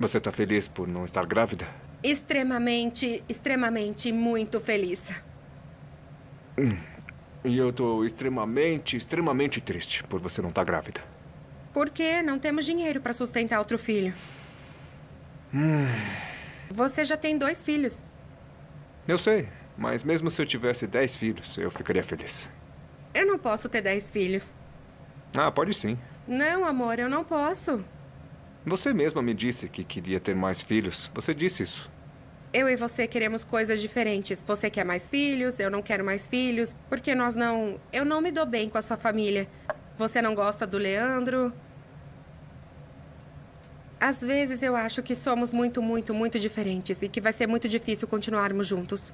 Você está feliz por não estar grávida? Extremamente, extremamente muito feliz. Hum, e eu estou extremamente, extremamente triste por você não estar tá grávida. Por quê? Não temos dinheiro para sustentar outro filho. Hum. Você já tem dois filhos. Eu sei, mas mesmo se eu tivesse dez filhos, eu ficaria feliz. Eu não posso ter dez filhos. Ah, pode sim. Não, amor, eu não posso. Você mesma me disse que queria ter mais filhos. Você disse isso. Eu e você queremos coisas diferentes. Você quer mais filhos, eu não quero mais filhos. Porque nós não. Eu não me dou bem com a sua família. Você não gosta do Leandro. Às vezes eu acho que somos muito, muito, muito diferentes e que vai ser muito difícil continuarmos juntos.